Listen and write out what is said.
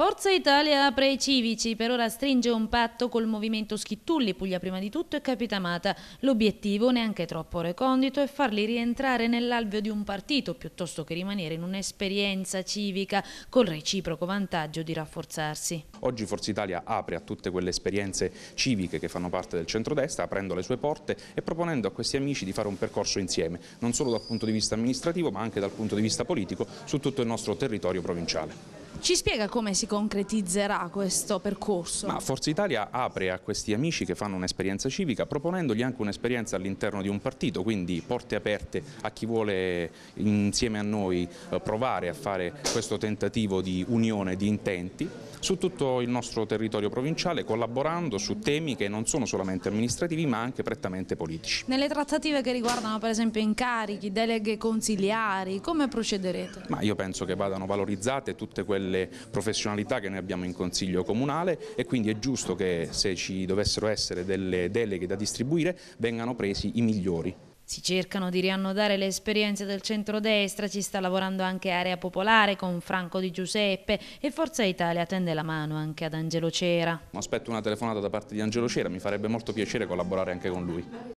Forza Italia apre i civici, per ora stringe un patto col movimento Schittulli, Puglia prima di tutto e Capitamata. L'obiettivo, neanche troppo recondito, è farli rientrare nell'alveo di un partito, piuttosto che rimanere in un'esperienza civica, col reciproco vantaggio di rafforzarsi. Oggi Forza Italia apre a tutte quelle esperienze civiche che fanno parte del centrodestra, aprendo le sue porte e proponendo a questi amici di fare un percorso insieme, non solo dal punto di vista amministrativo ma anche dal punto di vista politico, su tutto il nostro territorio provinciale. Ci spiega come si concretizzerà questo percorso? Ma Forza Italia apre a questi amici che fanno un'esperienza civica proponendogli anche un'esperienza all'interno di un partito, quindi porte aperte a chi vuole insieme a noi eh, provare a fare questo tentativo di unione di intenti su tutto il nostro territorio provinciale collaborando su temi che non sono solamente amministrativi ma anche prettamente politici. Nelle trattative che riguardano per esempio incarichi, deleghe consiliari, come procederete? Ma io penso che vadano valorizzate tutte quelle delle professionalità che noi abbiamo in Consiglio Comunale e quindi è giusto che se ci dovessero essere delle deleghe da distribuire vengano presi i migliori. Si cercano di riannodare le esperienze del centrodestra, ci sta lavorando anche Area Popolare con Franco Di Giuseppe e Forza Italia tende la mano anche ad Angelo Cera. Aspetto una telefonata da parte di Angelo Cera, mi farebbe molto piacere collaborare anche con lui.